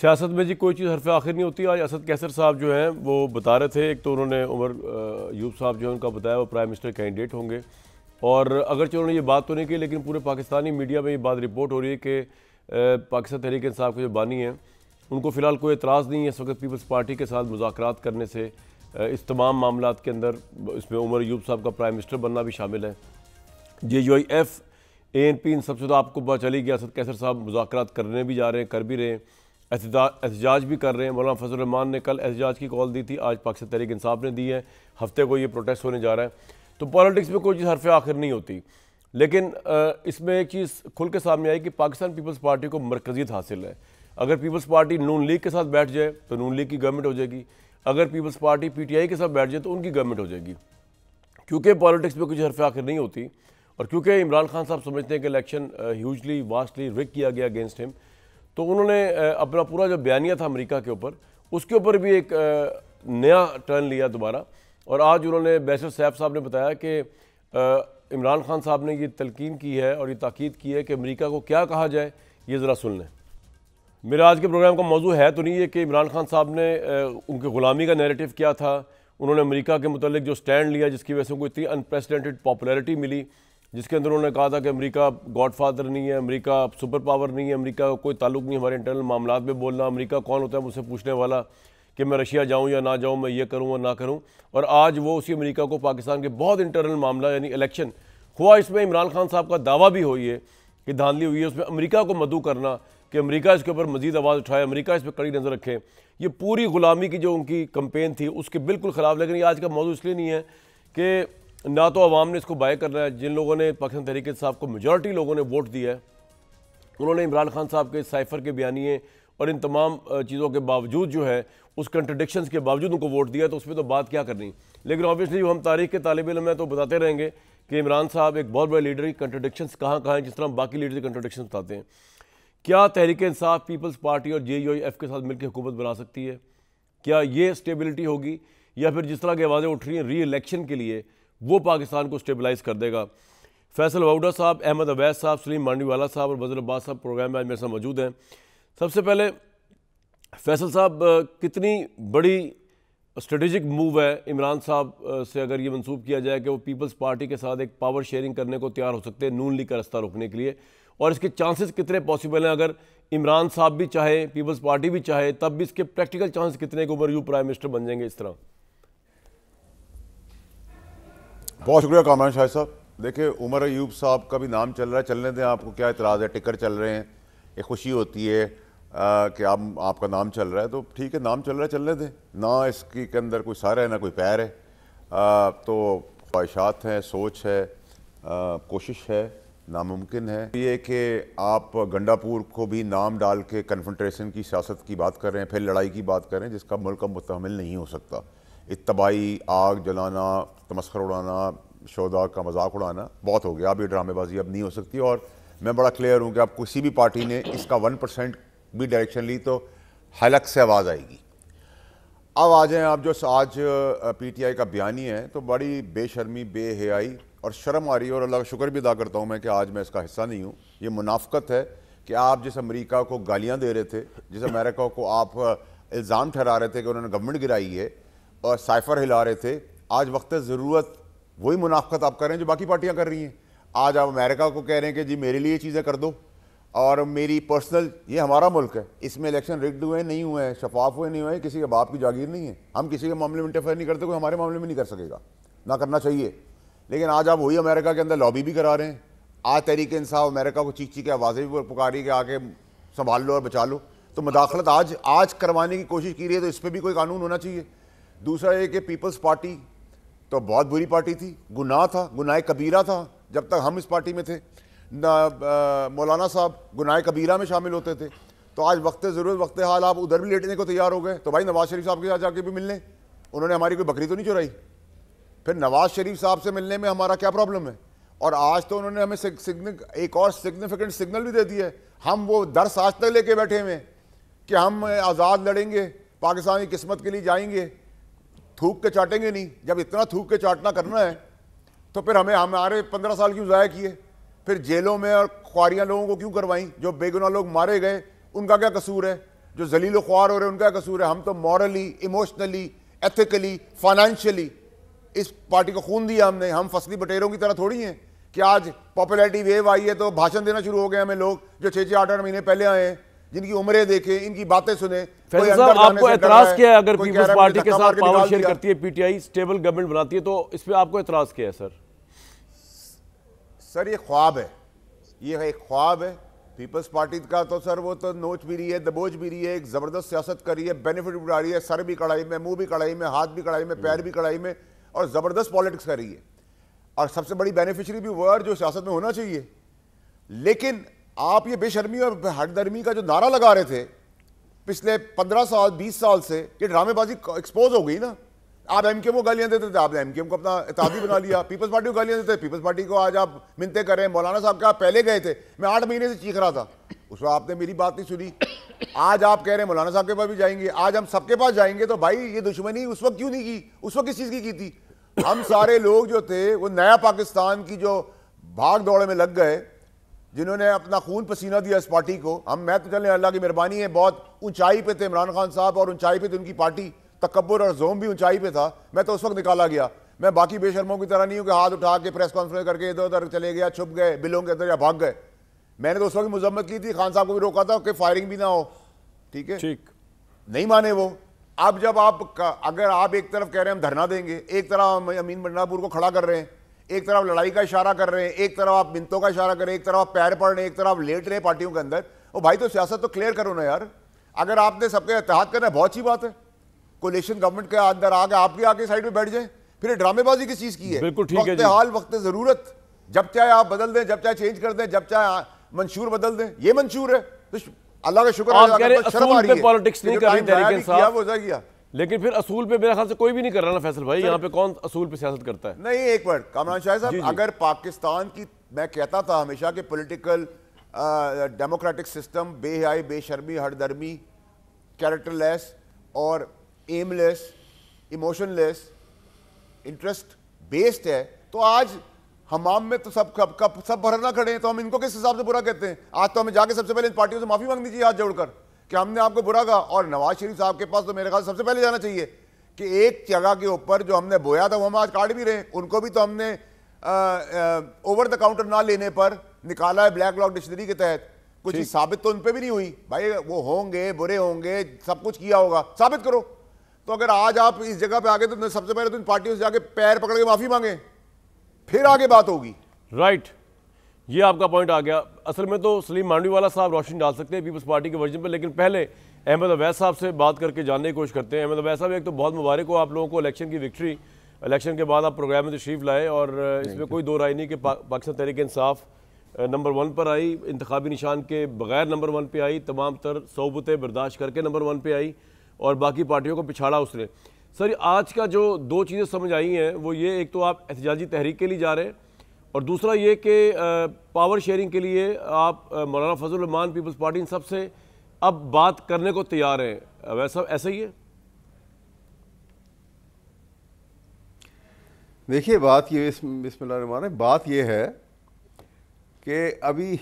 सियासत में जी कोई चीज़ हरफ आखिर नहीं होती आज असद कैसर साहब जो हैं वो बता रहे थे एक तो उन्होंने उमर यूब साहब जो है उनका बताया वो प्राइम मिनिस्टर कैंडिडेट होंगे और अगर चलो ये बात तो नहीं की लेकिन पूरे पाकिस्तानी मीडिया में ये बात रिपोर्ट हो रही है कि पाकिस्तान तहरीक इंसाफ के जो बानी हैं उनको फ़िलहाल कोई एतराज़ नहीं है इस वक्त पीपल्स पार्टी के साथ मुजाकर करने से इस तमाम मामला के अंदर इसमें उमर यूब साहब का प्राइम मिनिस्टर बनना भी शामिल है J U I F A N P इन सबसे तो आपको पता चली कि असद कैसर साहब मुजाकर करने भी जा रहे हैं कर भी रहे हैं एहतजाज भी कर रहे हैं मौलाना फजल फजलरहमान ने कल एहतजाज की कॉल दी थी आज पाकिस्तान तहरीक इंसाफ ने दी है हफ्ते को ये प्रोटेस्ट होने जा रहा है तो पॉलिटिक्स में कोई चीज़ हरफ आखिर नहीं होती लेकिन इसमें एक चीज़ खुल के सामने आई कि पाकिस्तान पीपल्स पार्टी को मरकजियत हासिल है अगर पीपल्स पार्टी नून लीग के साथ बैठ जाए तो नून लीग की गवर्नमेंट हो जाएगी अगर पीपल्स पार्टी पीटीआई के साथ बैठ जाए तो उनकी गवर्नमेंट हो जाएगी क्योंकि पॉलिटिक्स में कुछ हरफ आखिर नहीं होती और क्योंकि इमरान खान साहब समझते हैं कि इलेक्शन ह्यूजली वास्टली रिक किया गया अगेंस्ट हिम तो उन्होंने अपना पूरा जो बयानिया था अमेरिका के ऊपर उसके ऊपर भी एक नया टर्न लिया दोबारा और आज उन्होंने बैसर सैफ साहब ने बताया कि इमरान खान साहब ने ये तलकिन की है और ये ताक़द की है कि अमरीका को क्या कहा जाए ये ज़रा सुन लें मेरा आज के प्रोग्राम का मौजू है तो नहीं है कि इमरान खान साहब ने उनके ग़ुलामी का नैरेटिव किया था उन्होंने अमेरिका के मतलब जो स्टैंड लिया जिसकी वजह से उनको इतनी अनप्रेसिडेंटेड पॉपुलैरिटी मिली जिसके अंदर उन्होंने कहा था कि अमेरिका गॉडफादर नहीं है अमेरिका सुपर पावर नहीं है अमेरिका का कोई ताल्लुक नहीं हमारे इंटरनल मामला में बोलना अमेरिका कौन होता है मुझसे पूछने वाला कि मैं रशिया जाऊं या ना जाऊं मैं ये करूं या ना करूं और आज वो उसी अमेरिका को पाकिस्तान के बहुत इंटरनल मामला यानी इलेक्शन हुआ इसमें इमरान खान साहब का दावा भी हुई है कि धांधली हुई है उसमें अमरीका को मदू करना कि अमरीका इसके ऊपर मजीद आवाज़ उठाए अमरीका इस पर कड़ी नज़र रखे ये पूरी गुलामी की जो उनकी कंपेन थी उसके बिल्कुल ख़िलाफ़ लेकिन ये आज का मौजूद इसलिए नहीं है कि ना तो आवाम ने इसको बाय करना है जिन लोगों ने पाकिस्तान तहरीक साहब को मेजोरिटी लोगों ने वोट दिया है उन्होंने इमरान खान साहब के साइफर के बयानिए और इन तमाम चीज़ों के बावजूद जो है उस कंट्रडिक्शन के बावजूद उनको वोट दिया तो उसमें तो बात क्या करनी लेकिन ऑब्वियसली हम तारीख के तालब इलम हैं तो बताते रहेंगे कि इमरान साहब एक बहुत बड़े लीडर की कंट्रडिक्शन कहाँ कहाँ हैं जिस तरह हम बाकी लीडर की कंट्रडिक्शन बताते हैं क्या तहरीक इंसाफ पीपल्स पार्टी और जे एफ e के साथ मिलकर हुकूमत बना सकती है क्या ये स्टेबिलिटी होगी या फिर जिस तरह की आवाज़ें उठ रही हैं री इलेक्शन के लिए वो पाकिस्तान को स्टेबलाइज कर देगा फैसल वाउडा साहब अहमद अवैस साहब सलीम मांडीवाला साहब और वजर अब्बास साहब प्रोग्राम में आज मेरे साथ मौजूद हैं सबसे पहले फैसल साहब कितनी बड़ी स्ट्रेटेजिक मूव है इमरान साहब से अगर ये मंसूब किया जाए कि वो पीपल्स पार्टी के साथ एक पावर शेयरिंग करने को तैयार हो सकते हैं नून लीग का रास्ता रोकने के लिए और इसके चांसेस कितने पॉसिबल हैं अगर इमरान साहब भी चाहे पीपल्स पार्टी भी चाहे तब भी इसके प्रैक्टिकल चांस कितने के ऊपर यू प्राइम मिनिस्टर बन जाएंगे इस तरह बहुत शुक्रिया कामरान शाह साहब देखिए उमर अयूब साहब का भी नाम चल रहा है चलने दें आपको क्या इतराज़ है टिकर चल रहे हैं ये खुशी होती है आ, कि आप आपका नाम चल रहा है तो ठीक है नाम चल रहा है चलने दें ना इसकी के अंदर कोई सारा है ना कोई पैर है आ, तो ख्वाहिशात हैं सोच है आ, कोशिश है नामुमकिन है ये कि आप गंडापुर को भी नाम डाल के कन्फ्रंट्रेशन की सियासत की बात कर रहे हैं फिर लड़ाई की बात कर रहे हैं जिसका मुल्क मुतमिल नहीं हो सकता इतबाई आग जलाना तमस्कर उड़ाना शोदा का मजाक उड़ाना बहुत हो गया अब ये ड्रामेबाजी अब नहीं हो सकती और मैं बड़ा क्लियर हूँ कि अब किसी भी पार्टी ने इसका वन परसेंट भी डायरेक्शन ली तो हलक से आवाज़ आएगी अब आ जाएं आप जो आज पीटीआई का बयानी है तो बड़ी बेशर्मी बेहयाई और शर्म आ रही है और अल्लाह का शुक्र भी अदा करता हूँ मैं कि आज मैं इसका हिस्सा नहीं हूँ ये मुनाफ्त है कि आप जिस अमरीका को गालियाँ दे रहे थे जिस अमेरिका को आप इल्ज़ाम ठहरा रहे थे कि उन्होंने गवर्नमेंट गिराई है और साइफर हिला रहे थे आज वक्त ज़रूरत वही मुनाफत आप कर रहे हैं जो बाकी पार्टियाँ कर रही हैं आज आप अमेरिका को कह रहे हैं कि जी मेरे लिए चीज़ें कर दो और मेरी पर्सनल ये हमारा मुल्क है इसमें इलेक्शन रिग्ड हुए नहीं हुए हैं शफाफ हुए नहीं हुए हैं किसी के बाप की जागीर नहीं है हम किसी के मामले में इंटरफेयर नहीं करते कोई हमारे मामले में नहीं कर सकेगा ना करना चाहिए लेकिन आज आप वही अमेरिका के अंदर लॉबी भी करा रहे हैं आज तहरीक इंसाफ अमेरिका को चीख चीख के आवाज़ें भी पुकारी के आके संभाल लो और बचा लो तो मुदाखलत आज आज करवाने की कोशिश की रही है तो इस पर भी कोई कानून होना चाहिए दूसरा ये कि पीपल्स पार्टी तो बहुत बुरी पार्टी थी गुनाह था गुनाह कबीरा था जब तक हम इस पार्टी में थे मौलाना साहब गुनाह कबीरा में शामिल होते थे तो आज वक्त ज़रूरत वक्त हाल आप उधर भी लेटने को तैयार हो गए तो भाई नवाज़ शरीफ साहब के साथ जाके भी मिलने उन्होंने हमारी कोई बकरी तो नहीं चुराई फिर नवाज़ शरीफ साहब से मिलने में हमारा क्या प्रॉब्लम है और आज तो उन्होंने हमें सिग्न, एक और सिग्निफिकेंट सिग्नल भी दे दिया है हम वो दर आज तक लेके बैठे हुए हैं कि हम आज़ाद लड़ेंगे पाकिस्तान की किस्मत के लिए जाएंगे थूक के चाटेंगे नहीं जब इतना थूक के चाटना करना है तो फिर हमें हमारे पंद्रह साल क्यों ज़ाया किए फिर जेलों में और ख्वारियाँ लोगों को क्यों करवाई जो बेगुनाह लोग मारे गए उनका क्या कसूर है जो जलील ख्वार हो रहे हैं उनका कसूर है हम तो मॉरली इमोशनली एथिकली फाइनेंशियली इस पार्टी को खून दिया हमने हम फसली बटेरों की तरह थोड़ी हैं कि आज पॉपुलैरिटी वेव आई है तो भाषण देना शुरू हो गए हमें लोग जो छः छः आठ आठ महीने पहले आए हैं जिनकी उम्रें देखें इनकी बातें सुने आपको एतराज किया है अगर पीपल्स पार्टी के साथ पावर शेयर करती है पीटीआई स्टेबल गवर्नमेंट बनाती है तो इस पर आपको एतराज किया है सर सर ये ख्वाब है ये है एक ख्वाब है पीपल्स पार्टी का तो सर वो तो नोच भी रही है दबोच भी रही है एक ज़बरदस्त सियासत कर रही है बेनिफिट उठा रही है सर भी कढ़ाई में मुंह भी कढ़ाई में हाथ भी कढ़ाई में पैर भी कढ़ाई में और ज़बरदस्त पॉलिटिक्स कर रही है और सबसे बड़ी बेनिफिशरी भी वह जो सियासत में होना चाहिए लेकिन आप ये बेशर्मी और हटदर्मी का जो नारा लगा रहे थे पिछले पंद्रह साल बीस साल से ये ड्रामेबाजी एक्सपोज हो गई ना आप एम के को गालियां देते थे आपने एम के को अपना इतादी बना लिया पीपल्स पार्टी को गालियां देते थे पीपल्स पार्टी को आज आप मिनते कर रहे हैं मौलाना साहब क्या पहले गए थे मैं आठ महीने से चीख रहा था उस वक्त आपने मेरी बात नहीं सुनी आज आप कह रहे हैं मौलाना साहब के पास भी जाएंगे आज हम सबके पास जाएंगे तो भाई ये दुश्मनी उस वक्त क्यों नहीं की उस वक्त किस चीज़ की की थी हम सारे लोग जो थे वो नया पाकिस्तान की जो भाग दौड़े में लग गए जिन्होंने अपना खून पसीना दिया इस पार्टी को हम मैं तो चलें अल्लाह की मेहरबानी है बहुत ऊंचाई पे थे इमरान खान साहब और ऊंचाई पे थे उनकी पार्टी तकबर और जोम भी ऊंचाई पे था मैं तो उस वक्त निकाला गया मैं बाकी बेशर्मों की तरह नहीं हूँ कि हाथ उठा के प्रेस कॉन्फ्रेंस करके इधर उधर चले गया छुप गए बिलों के अंदर या भाग गए मैंने तो उस वक्त मजम्मत की थी खान साहब को भी रोका था कि फायरिंग भी ना हो ठीक है ठीक नहीं माने वो अब जब आप अगर आप एक तरफ कह रहे हैं हम धरना देंगे एक तरफ हम अमीन मंडापुर को खड़ा कर रहे हैं एक तरफ लड़ाई का इशारा कर रहे हैं एक तरफ आप मिनतों का इशारा कर रहे हैं एक तरफ आप पैर पड़ रहे हैं एक तरफ आप लेट रहे पार्टियों के अंदर और भाई तो सियासत तो क्लियर करो ना यार अगर आपने सबके इतिहाद करना है बहुत अच्छी बात है कोलेशन गवर्नमेंट के अंदर आगे आप भी आगे साइड में बैठ जाए फिर ड्रामेबाजी किस चीज़ की है बिल्कुल ठीक है हाल वक्त ज़रूरत जब चाहे आप बदल दें जब चाहे चेंज कर दें जब चाहे मंशूर बदल दें ये मंशूर है तो अल्लाह का शुक्र पॉलिटिक्स नहीं कर रही किया वो लेकिन फिर असूल पे मेरे ख्याल से कोई भी नहीं कर रहा ना फैसल भाई यहाँ पे कौन असूल पे सियासत करता है नहीं एक बार कामरान शाह साहब अगर पाकिस्तान की मैं कहता था हमेशा कि पॉलिटिकल डेमोक्रेटिक सिस्टम बेहाई बेशर्मी हरदर्मी कैरेक्टरलेस और एमलेस इमोशनलेस इंटरेस्ट बेस्ड है तो आज हमाम में तो सब कब कब सब भरना खड़े हैं तो हम इनको किस हिसाब से बुरा कहते हैं आज तो हमें जाके सबसे पहले इन पार्टियों से माफी मांगनी चाहिए हाथ जोड़कर कि हमने आपको बुरा कहा और नवाज शरीफ साहब के पास तो मेरे ख्याल सबसे पहले जाना चाहिए कि एक जगह के ऊपर जो हमने बोया था वो हम आज काट भी रहे उनको भी तो हमने ओवर द काउंटर ना लेने पर निकाला है ब्लैक लॉक डिक्शनरी के तहत कुछ साबित तो उन पर भी नहीं हुई भाई वो होंगे बुरे होंगे सब कुछ किया होगा साबित करो तो अगर आज आप इस जगह पे आ गए तो सबसे पहले तो इन पार्टियों से जाके पैर पकड़ के माफी मांगे फिर आगे बात होगी राइट right. ये आपका पॉइंट आ गया असल में तो सलीम वाला साहब रोशनी डाल सकते हैं पीपल्स पार्टी के वर्जन पर लेकिन पहले अहमद अवैस साहब से बात करके जानने की कोशिश करते हैं अहमद अवैध साहब एक तो बहुत मुबारक हो आप लोगों को इलेक्शन की विक्ट्री इलेक्शन के बाद आप प्रोग्राम में तशरीफ लाए और इसमें कोई दो राय नहीं कि पा, पाकिस्तान तहरीक इंसाफ नंबर वन पर आई इंतबी निशान के बगैर नंबर वन पर आई तमाम तर सोबतें बर्दाश्त करके नंबर वन पर आई और बाकी पार्टियों को पिछाड़ा उसने सर आज का जो दो चीज़ें समझ आई हैं वो ये एक तो आप एहतजाजी तहरीक के लिए जा रहे हैं और दूसरा ये कि पावर शेयरिंग के लिए आप मौलाना फजल रमान पीपल्स पार्टी इन सबसे अब बात करने को तैयार हैं वैसा ऐसा ही है देखिए बात ये बिस्मिल्लाह बात ये है कि अभी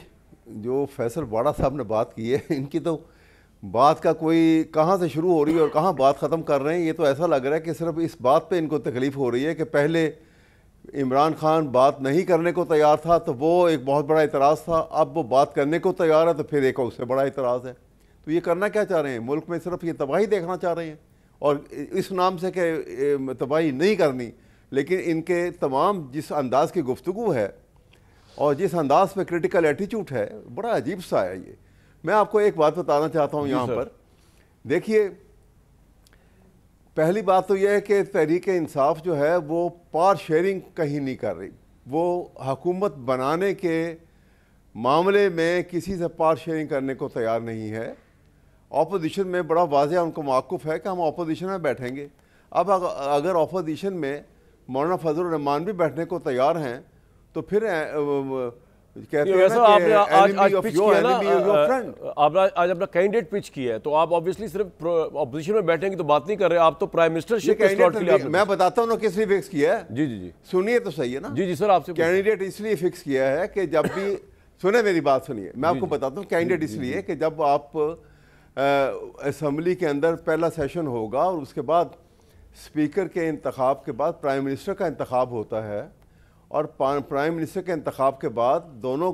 जो फैसल बाड़ा साहब ने बात की है इनकी तो बात का कोई कहाँ से शुरू हो रही है और कहाँ बात ख़त्म कर रहे हैं ये तो ऐसा लग रहा है कि सिर्फ इस बात पे इनको तकलीफ़ हो रही है कि पहले इमरान खान बात नहीं करने को तैयार था तो वो एक बहुत बड़ा इतराज़ था अब वो बात करने को तैयार है तो फिर एक उससे बड़ा इतराज़ है तो ये करना क्या चाह रहे हैं मुल्क में सिर्फ ये तबाही देखना चाह रहे हैं और इस नाम से कि तबाही नहीं करनी लेकिन इनके तमाम जिस अंदाज की गुफ्तु है और जिस अंदाज पर क्रिटिकल एटीट्यूड है बड़ा अजीब सा है ये मैं आपको एक बात बताना चाहता हूँ यहाँ पर देखिए पहली बात तो यह है कि तहरीक इंसाफ जो है वो पार शेयरिंग कहीं नहीं कर रही वो हकूमत बनाने के मामले में किसी से पार शेयरिंग करने को तैयार नहीं है अपोजिशन में बड़ा वाजह उनको मौक़ है कि हम अपोजिशन में बैठेंगे अब अगर अपोजिशन में मौलाना फजल रहमान भी बैठने को तैयार हैं तो फिर Uh, uh, आज अपना कैंडिडेट पिच किया है तो आप ऑब्वियसली सिर्फ अपोजिशन में बैठेंगे तो बात नहीं कर रहे आप तो प्राइम मिनिस्टर मैं बताता हूँ किस फिक्स किया है जी जी जी सुनिए तो सही है ना जी जी सर आपसे कैंडिडेट इसलिए फिक्स किया है कि जब भी सुने मेरी बात सुनिए मैं आपको बताता हूँ कैंडिडेट इसलिए कि जब आप असम्बली के अंदर पहला सेशन होगा और उसके बाद स्पीकर के इंतखब के बाद प्राइम मिनिस्टर का इंतखब होता है और प्राइम मिनिस्टर के इंतखब के बाद दोनों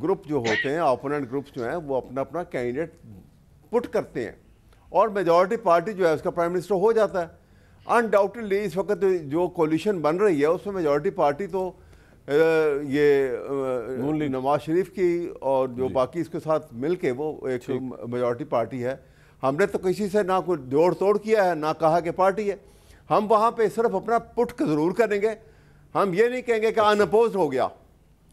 ग्रुप जो होते हैं ओपोनेंट ग्रुप जो हैं वो अपना अपना कैंडिडेट पुट करते हैं और मेजॉरिटी पार्टी जो है उसका प्राइम मिनिस्टर हो जाता है अनडाउटेडली इस वक्त जो कोलिशन बन रही है उसमें मेजॉरिटी पार्टी तो ये नवाज शरीफ की और जो बाकी इसके साथ मिल के वो एक मेजॉरिटी पार्टी है हमने तो किसी से ना कोई जोड़ तोड़ किया है ना कहा कि पार्टी है हम वहाँ पे सिर्फ अपना पुट ज़रूर करेंगे हम ये नहीं कहेंगे कि अनअपोज हो गया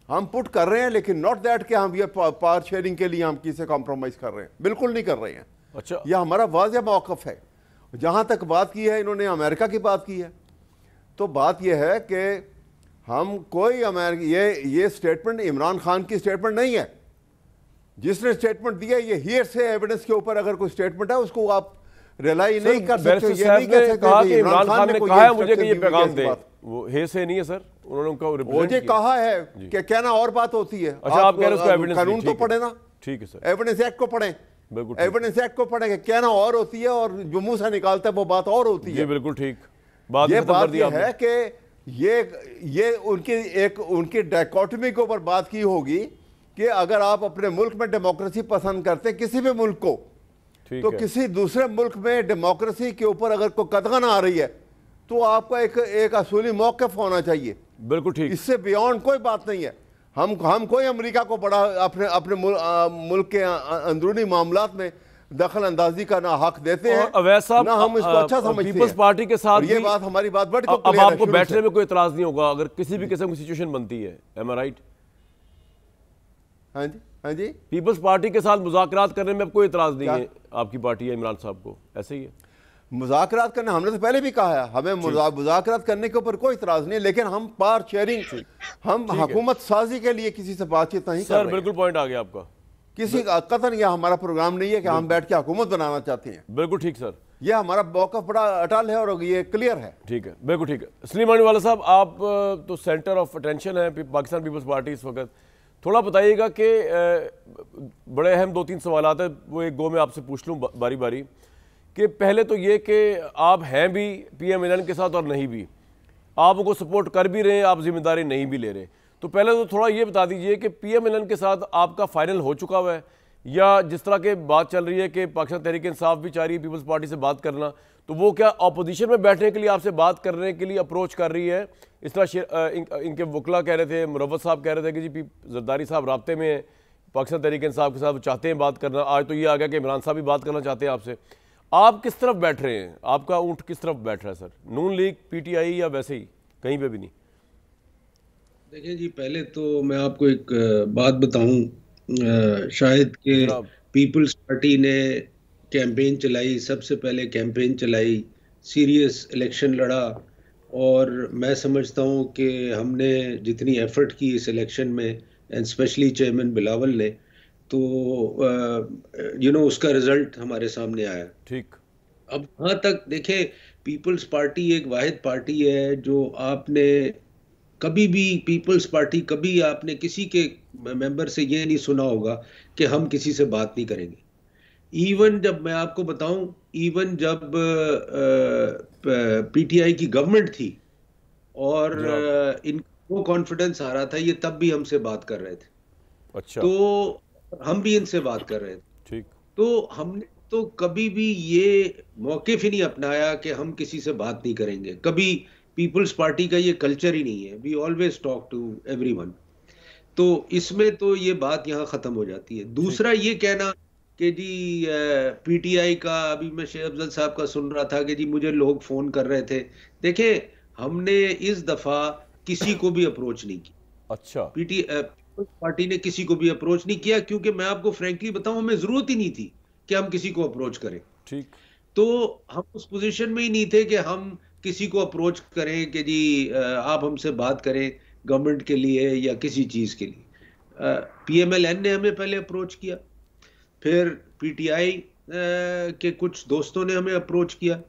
हम पुट कर रहे हैं लेकिन नॉट दैट कि हम ये पावर शेयरिंग के लिए हम किसे कॉम्प्रोमाइज़ कर रहे हैं बिल्कुल नहीं कर रहे हैं अच्छा यह हमारा वाज मौक़ है जहाँ तक बात की है इन्होंने अमेरिका की बात की है तो बात यह है कि हम कोई अमेरिका ये ये स्टेटमेंट इमरान खान की स्टेटमेंट नहीं है जिसने स्टेटमेंट दिया ये हियर से एविडेंस के ऊपर अगर कोई स्टेटमेंट है उसको आप रिलाई नहीं कर सकते इमरान खान ने कहा है मुझे कि ये पैगाम दे वो हे से नहीं है सर उन्होंने उनका मुझे कहा है कि कहना और बात होती है अच्छा आप कह रहे उसका एविडेंस कानून तो पढ़े ना ठीक है सर एविडेंस एक्ट को पढ़े बिल्कुल एविडेंस एक्ट को पढ़े कहना और होती है और जो मुंह से निकालता है वो बात और होती है बिल्कुल ठीक बात ये बात दिया है कि ये ये उनकी एक उनकी डायकोटमी के ऊपर बात की होगी कि अगर आप अपने मुल्क में डेमोक्रेसी पसंद करते किसी भी मुल्क को तो किसी दूसरे मुल्क में डेमोक्रेसी के ऊपर अगर कोई कदगन आ रही है तो आपका एक एक असूली मौकफ होना चाहिए बिल्कुल ठीक इससे बियॉन्ड कोई बात नहीं है हम हम कोई अमेरिका को बड़ा अपने अपने मुल, आ, मुल्क के अंदरूनी मामला में दखल अंदाजी का ना हक देते हैं साहब ना हम इसको अच्छा समझते हैं पार्टी के साथ ये बात हमारी बात बड़ी अब आपको बैठने में कोई इतराज नहीं होगा अगर किसी भी किस्म की सिचुएशन बनती है एम आई राइट हाँ जी हाँ जी पीपल्स पार्टी के साथ मुजाकर करने में कोई इतराज़ नहीं है आपकी पार्टी है इमरान साहब को ऐसे ही है मुजाकर करने हमने तो पहले भी कहा है हमें मुजाकर करने के ऊपर कोई इतराज़ नहीं है लेकिन हम पार चेयरिंग हम हकूमत साजी के लिए किसी से बातचीत नहीं सर बिल्कुल पॉइंट आ गया आपका किसी का कतन यह हमारा प्रोग्राम नहीं है कि हम बैठ के हुकूमत बनाना चाहते हैं बिल्कुल ठीक सर यह हमारा मौका बड़ा अटल है और ये क्लियर है ठीक है बिल्कुल ठीक है सलीमानी वाला साहब आप तो सेंटर ऑफ अटेंशन है पाकिस्तान पीपल्स पार्टी इस वक्त थोड़ा बताइएगा कि बड़े अहम दो तीन सवाल हैं वो एक गो में आपसे पूछ लूँ बारी बारी कि पहले तो ये कि आप हैं भी पी एम एन के साथ और नहीं भी आप उनको सपोर्ट कर भी रहे हैं आप जिम्मेदारी नहीं भी ले रहे तो पहले तो थोड़ा ये बता दीजिए कि पी एम एन के साथ आपका फाइनल हो चुका हुआ है या जिस तरह के बात चल रही है कि पाकिस्तान तहरीक इंसाफ भी चाह रही है पीपल्स पार्टी से बात करना तो वो क्या अपोजिशन में बैठने के लिए आपसे बात करने के लिए अप्रोच कर रही है इस तरह इन, इनके वकला कह रहे थे मुरवत साहब कह रहे थे कि जी जरदारी साहब रबते में पाकिस्तान तहरीक साहब के साथ चाहते हैं बात करना आज तो ये आ गया कि इमरान साहब भी बात करना चाहते हैं आपसे आप किस तरफ बैठ रहे हैं आपका ऊँट किस तरफ बैठ रहा है सर नून लीग पीटीआई या वैसे ही कहीं पर भी नहीं देखिए जी पहले तो मैं आपको एक बात बताऊं शायद के पीपल्स पार्टी ने कैंपेन चलाई सबसे पहले कैंपेन चलाई सीरियस इलेक्शन लड़ा और मैं समझता हूँ कि हमने जितनी एफर्ट की इस इलेक्शन में एंड स्पेशली चेयरमैन बिलावल ने तो यू नो उसका रिजल्ट हमारे सामने आया ठीक अब यहाँ तक देखें पीपल्स पार्टी एक वाद पार्टी है जो आपने कभी भी पीपल्स पार्टी कभी आपने किसी के मेंबर से ये नहीं सुना होगा कि हम किसी से बात नहीं करेंगे इवन जब मैं आपको बताऊं इवन जब पीटीआई की गवर्नमेंट थी और इन वो कॉन्फिडेंस आ रहा था ये तब भी हमसे बात कर रहे थे अच्छा तो हम भी इनसे बात कर रहे थे ठीक तो हमने तो कभी भी ये मौके ही नहीं अपनाया कि हम किसी से बात नहीं करेंगे कभी पीपल्स पार्टी का ये कल्चर ही नहीं है we always talk to everyone तो इसमें तो ये बात यहाँ खत्म हो जाती है दूसरा ये कहना कि जी पीटीआई का अभी मैं शेर अफजल साहब का सुन रहा था कि जी मुझे लोग फ़ोन कर रहे थे देखे हमने इस दफ़ा किसी को भी अप्रोच नहीं की अच्छा पीटी पार्टी ने किसी को भी अप्रोच नहीं किया क्योंकि मैं आपको फ्रेंकली बताऊं हमें ज़रूरत ही नहीं थी कि हम किसी को अप्रोच करें ठीक तो हम उस पोजीशन में ही नहीं थे कि हम किसी को अप्रोच करें कि जी आप हमसे बात करें गवर्नमेंट के लिए या किसी चीज़ के लिए पीएमएलएन ने हमें पहले अप्रोच किया फिर पीटीआई के कुछ दोस्तों ने हमें अप्रोच किया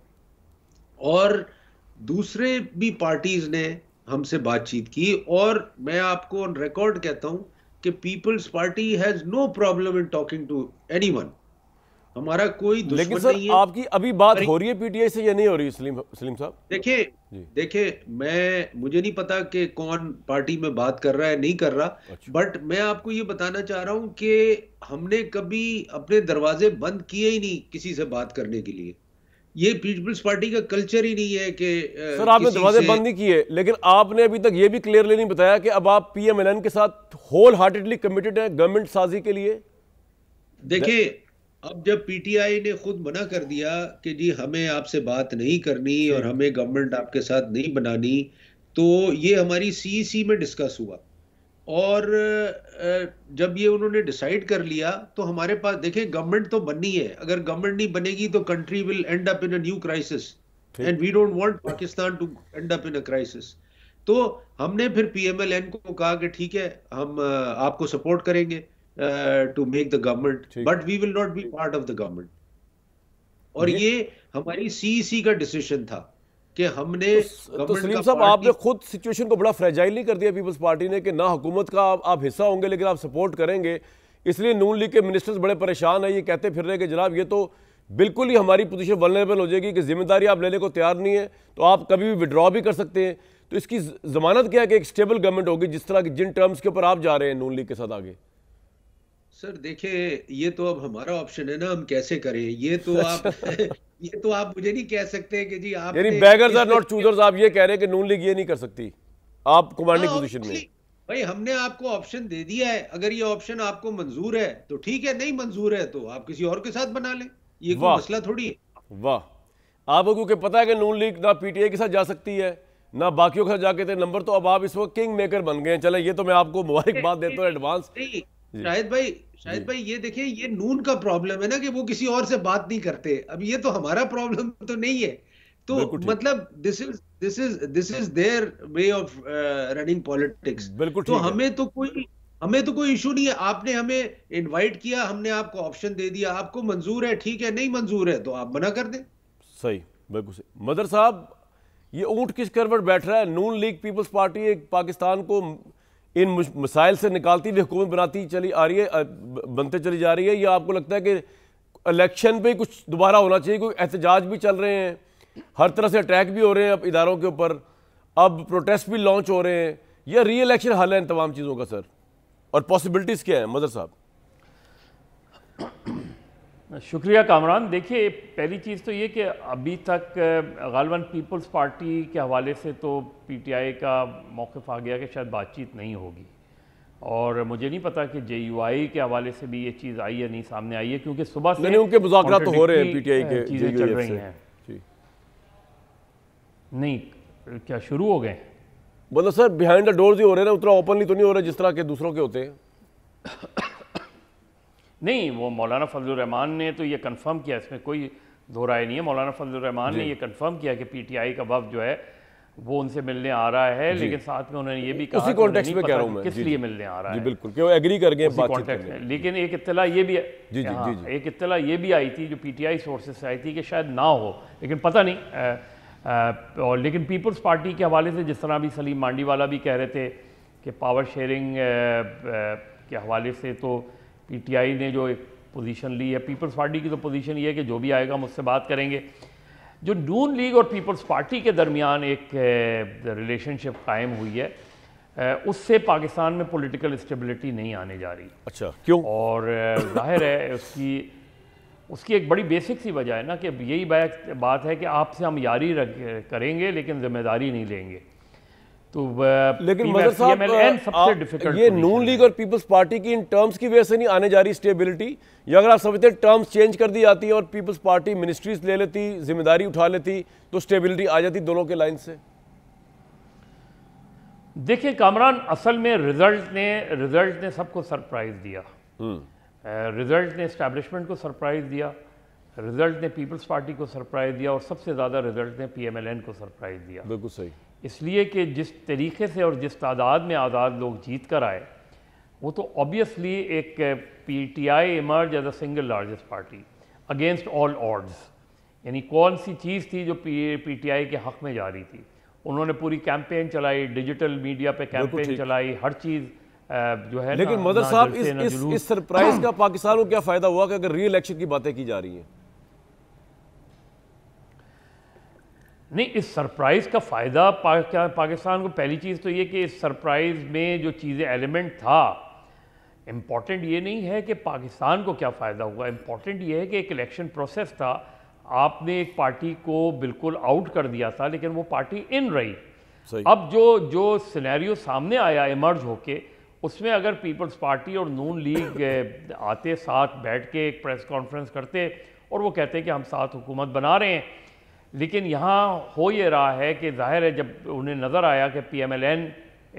और दूसरे भी पार्टीज ने हमसे बातचीत की और मैं आपको ऑन रिकॉर्ड कहता हूं कि People's Party has no problem in talking to anyone हमारा कोई लेकिन सर नहीं है। आपकी अभी बात हो रही है पीटीआई से या नहीं हो रही सलीम सलीम साहब देखिए देखिए मैं मुझे नहीं पता कि कौन पार्टी में बात कर रहा है नहीं कर रहा अच्छा। बट मैं आपको ये बताना चाह रहा हूं कि हमने कभी अपने दरवाजे बंद किए ही नहीं किसी से बात करने के लिए ये पीपल्स पार्टी का कल्चर ही नहीं है कि सर आपने दरवाजे बंद नहीं किए लेकिन आपने अभी तक ये भी क्लियरली नहीं बताया कि अब आप पीएमएनएन के साथ होल हार्टेडली कमिटेड हैं गवर्नमेंट साजी के लिए देखिए अब जब पीटीआई ने खुद मना कर दिया कि जी हमें आपसे बात नहीं करनी और हमें गवर्नमेंट आपके साथ नहीं बनानी तो ये हमारी सी e में डिस्कस हुआ और जब ये उन्होंने डिसाइड कर लिया तो हमारे पास देखें गवर्नमेंट तो बननी है अगर गवर्नमेंट नहीं बनेगी तो country will end up in a new crisis and we don't want Pakistan to end up in a crisis तो हमने फिर पीएमएलएन को कहा कि ठीक है हम आपको सपोर्ट करेंगे to make the government but we will not be part of the government और ये, ये हमारी सीईसी e का डिसीजन था कि हमने तो, तो सलीम साहब आपने खुद सिचुएशन को बड़ा फ्रेजाइली कर दिया पीपल्स पार्टी ने कि ना हुकूमत का आप, आप हिस्सा होंगे लेकिन आप सपोर्ट करेंगे इसलिए नून लीग के मिनिस्टर्स बड़े परेशान हैं ये कहते फिर रहे कि जनाब ये तो बिल्कुल ही हमारी पोजीशन वनरेबल हो जाएगी कि जिम्मेदारी आप लेने को तैयार नहीं है तो आप कभी भी विड्रॉ भी कर सकते हैं तो इसकी जमानत क्या है कि एक स्टेबल गवर्नमेंट होगी जिस तरह की जिन टर्म्स के ऊपर आप जा रहे हैं नून लीग के साथ आगे सर देखिए ये तो अब हमारा ऑप्शन है ना हम कैसे करें ये तो आप ये तो आप मुझे नहीं कह सकते कि जी आप यानी बैगर्स आर नॉट चूजर्स आप ये कह रहे हैं कि नून लीग ये नहीं कर सकती आप कमांडिंग हाँ, पोजीशन में भाई हमने आपको ऑप्शन दे दिया है अगर ये ऑप्शन आपको मंजूर है तो ठीक है नहीं मंजूर है तो आप किसी और के साथ बना लें ये कोई मसला थोड़ी है वाह आपको क्योंकि पता है कि नून लीग ना पीटीए के साथ जा सकती है ना बाकियों के साथ जाके थे नंबर तो अब आप इस वक्त किंग मेकर बन गए चले ये तो मैं आपको मुबारकबाद देता हूँ एडवांस शाहिद भाई शायद भाई ये देखिए ये नून का प्रॉब्लम है ना कि वो किसी और से बात नहीं करते अब ये तो हमारा प्रॉब्लम तो नहीं है तो मतलब this is this is this is their way of running politics बिल्कुल तो हमें तो कोई हमें तो कोई इशू नहीं है आपने हमें इनवाइट किया हमने आपको ऑप्शन दे दिया आपको मंजूर है ठीक है नहीं मंजूर है तो आप मना कर दें सही बिल्कुल सही मदर साहब ये ऊँट किस करवट बैठ रहा है नून लीग पीपल्स पार्टी एक पाकिस्तान को इन मसाइल से निकालती हुई हुकूमत बनाती चली आ रही है बनते चली जा रही है या आपको लगता है कि इलेक्शन पे कुछ दोबारा होना चाहिए कोई एहतजाज भी चल रहे हैं हर तरह से अटैक भी हो रहे हैं अब इदारों के ऊपर अब प्रोटेस्ट भी लॉन्च हो रहे हैं या री इलेक्शन हल है इन तमाम चीज़ों का सर और पॉसिबिलिटीज़ क्या है मदर साहब शुक्रिया कामरान देखिए पहली चीज़ तो ये कि अभी तक गालवन पीपल्स पार्टी के हवाले से तो पीटीआई का मौक़ आ गया कि शायद बातचीत नहीं होगी और मुझे नहीं पता कि जे यू आई के हवाले से भी ये चीज़ आई या नहीं सामने आई है क्योंकि सुबह से उनके मुजाकर तो हो रहे हैं पीटीआई के चीज़ें चल रही हैं नहीं क्या शुरू हो गए मतलब सर बिहाइंड द डोर्स ही हो रहे हैं उतना ओपनली तो नहीं हो रहा जिस तरह के दूसरों के होते हैं नहीं वो मौलाना फजलरहमान ने तो ये कन्फर्म किया इसमें कोई दो राय नहीं है मौलाना फजलरहमान ने ये कन्फर्म किया कि आई का वफ जो है वो उनसे मिलने आ रहा है लेकिन साथ में उन्होंने ये भी कहा उसी कॉन्टेक्स्ट में कह रहा हूं मैं किस लिए मिलने आ रहा है बिल्कुल क्यों एग्री कर गए में लेकिन एक इतला ये भी जी जी जी एक इतला ये भी आई थी जो पीटीआई सोर्सेज से आई थी कि शायद ना हो लेकिन पता नहीं और लेकिन पीपल्स पार्टी के हवाले से जिस तरह अभी सलीम मांडी वाला भी कह रहे थे कि पावर शेयरिंग के हवाले से तो पीटीआई ने जो एक पोजीशन ली है पीपल्स पार्टी की तो पोजीशन ये है कि जो भी आएगा हम उससे बात करेंगे जो नून लीग और पीपल्स पार्टी के दरमियान एक रिलेशनशिप कायम हुई है उससे पाकिस्तान में पॉलिटिकल स्टेबिलिटी नहीं आने जा रही अच्छा क्यों और जाहिर है उसकी उसकी एक बड़ी बेसिक सी वजह है ना कि यही बात है कि आपसे हम यारी रख करेंगे लेकिन जिम्मेदारी नहीं लेंगे तो uh, लेकिन मजर साहब uh, ये नून लीग और पीपल्स पार्टी की इन टर्म्स की वजह से नहीं आने जा रही स्टेबिलिटी या अगर आप समझते हैं टर्म्स चेंज कर दी जाती है और पीपल्स पार्टी मिनिस्ट्रीज ले लेती जिम्मेदारी उठा लेती तो स्टेबिलिटी आ जाती दोनों के लाइन से देखिए कामरान असल में रिजल्ट ने रिजल्ट ने सबको सरप्राइज दिया रिजल्ट हम्म। uh, ने स्टैब्लिशमेंट को सरप्राइज दिया रिजल्ट ने पीपल्स पार्टी को सरप्राइज दिया और सबसे ज़्यादा रिजल्ट ने पीएमएलएन को सरप्राइज दिया बिल्कुल सही इसलिए कि जिस तरीके से और जिस तादाद में आज़ाद लोग जीत कर आए वो तो ऑबियसली एक P T I emerge as a single largest party against all odds यानी कौन सी चीज़ थी जो पी पी टी आई के हक़ में जा रही थी उन्होंने पूरी कैंपेन चलाई डिजिटल मीडिया पे कैंपेन चलाई हर चीज़ जो है लेकिन मदर साहब इस, इस, इस सरप्राइज का पाकिस्तान को क्या फ़ायदा हुआ कि अगर री इलेक्शन की बातें की जा रही हैं नहीं इस सरप्राइज़ का फ़ायदा पाकिस्तान पाकिस्तान को पहली चीज़ तो ये कि इस सरप्राइज़ में जो चीज़ें एलिमेंट था इम्पॉर्टेंट ये नहीं है कि पाकिस्तान को क्या फ़ायदा हुआ इम्पॉर्टेंट ये है कि एक इलेक्शन प्रोसेस था आपने एक पार्टी को बिल्कुल आउट कर दिया था लेकिन वो पार्टी इन रही अब जो जो सिनेरियो सामने आया इमर्ज होके उसमें अगर पीपल्स पार्टी और नून लीग आते साथ बैठ के एक प्रेस कॉन्फ्रेंस करते और वो कहते कि हम साथ हुकूमत बना रहे हैं लेकिन यहाँ हो ये रहा है कि जाहिर है जब उन्हें नज़र आया कि पीएमएलएन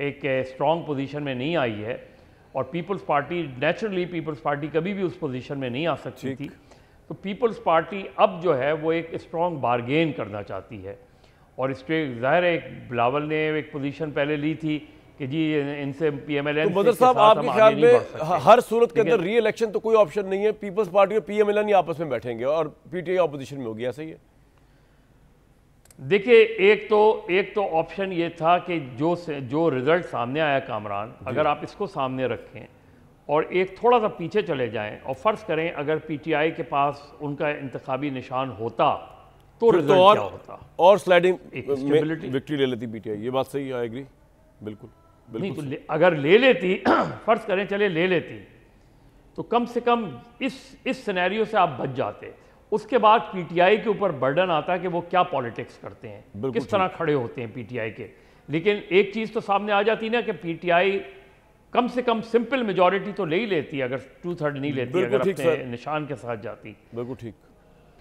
एक स्ट्रॉन्ग पोजीशन में नहीं आई है और peoples Party naturally Peoples Party कभी भी उस पोजीशन में नहीं आ सकती थी तो पीपल्स पार्टी अब जो है वो एक स्ट्रॉन्ग बारगेन करना चाहती है और इस पर जाहिर है एक बिलावल ने एक पोजीशन पहले ली थी कि जी इनसे पीएमएलएन तो मदर साहब आपके ख्याल में हर सूरत के अंदर री इलेक्शन तो कोई ऑप्शन नहीं है पीपल्स पार्टी और पीएमएलएन ही आपस में बैठेंगे और पीटीआई ऑपोजिशन में होगी ऐसा ही है देखिए एक तो एक तो ऑप्शन ये था कि जो जो रिज़ल्ट सामने आया कामरान अगर आप इसको सामने रखें और एक थोड़ा सा पीछे चले जाएं और फ़र्ज करें अगर पीटीआई के पास उनका इंतबी निशान होता तो रिजल्ट तो और, क्या होता और स्लाइडिंग तो विक्ट्री ले लेती पीटीआई ये बात सही है एग्री बिल्कुल बिल्कुल नहीं तो अगर ले लेती फ़र्ज करें चले ले लेती तो कम से कम इस इस सिनेरियो से आप बच जाते उसके बाद पीटीआई के ऊपर बर्डन आता है कि वो क्या पॉलिटिक्स करते हैं किस तरह खड़े होते हैं पीटीआई के लेकिन एक चीज़ तो सामने आ जाती ना कि पीटीआई कम से कम सिंपल मेजोरिटी तो ले ही लेती अगर टू थर्ड नहीं लेती अगर अपने निशान के साथ जाती बिल्कुल ठीक